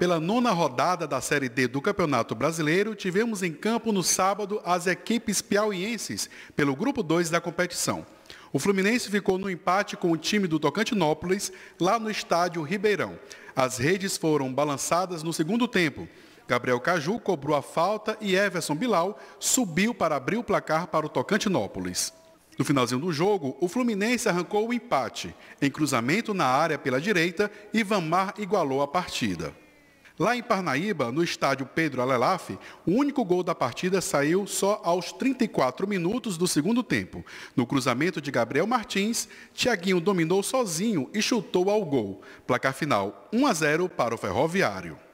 Pela nona rodada da Série D do Campeonato Brasileiro, tivemos em campo no sábado as equipes piauienses, pelo Grupo 2 da competição. O Fluminense ficou no empate com o time do Tocantinópolis, lá no estádio Ribeirão. As redes foram balançadas no segundo tempo. Gabriel Caju cobrou a falta e Everson Bilal subiu para abrir o placar para o Tocantinópolis. No finalzinho do jogo, o Fluminense arrancou o empate. Em cruzamento na área pela direita, Ivan Mar igualou a partida. Lá em Parnaíba, no estádio Pedro Alelaf, o único gol da partida saiu só aos 34 minutos do segundo tempo. No cruzamento de Gabriel Martins, Thiaguinho dominou sozinho e chutou ao gol. Placar final 1 a 0 para o Ferroviário.